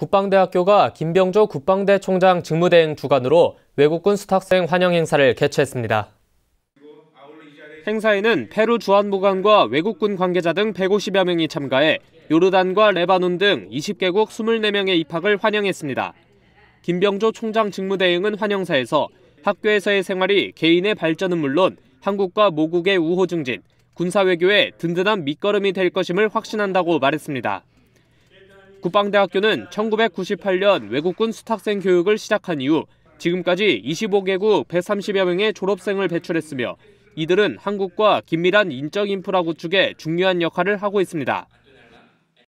국방대학교가 김병조 국방대 총장 직무대행 주관으로 외국군 수탁생 환영 행사를 개최했습니다. 행사에는 페루 주한무관과 외국군 관계자 등 150여 명이 참가해 요르단과 레바논 등 20개국 24명의 입학을 환영했습니다. 김병조 총장 직무대행은 환영사에서 학교에서의 생활이 개인의 발전은 물론 한국과 모국의 우호 증진, 군사 외교에 든든한 밑거름이 될 것임을 확신한다고 말했습니다. 국방대학교는 1998년 외국군 수탁생 교육을 시작한 이후 지금까지 25개국 130여 명의 졸업생을 배출했으며 이들은 한국과 긴밀한 인적 인프라 구축에 중요한 역할을 하고 있습니다.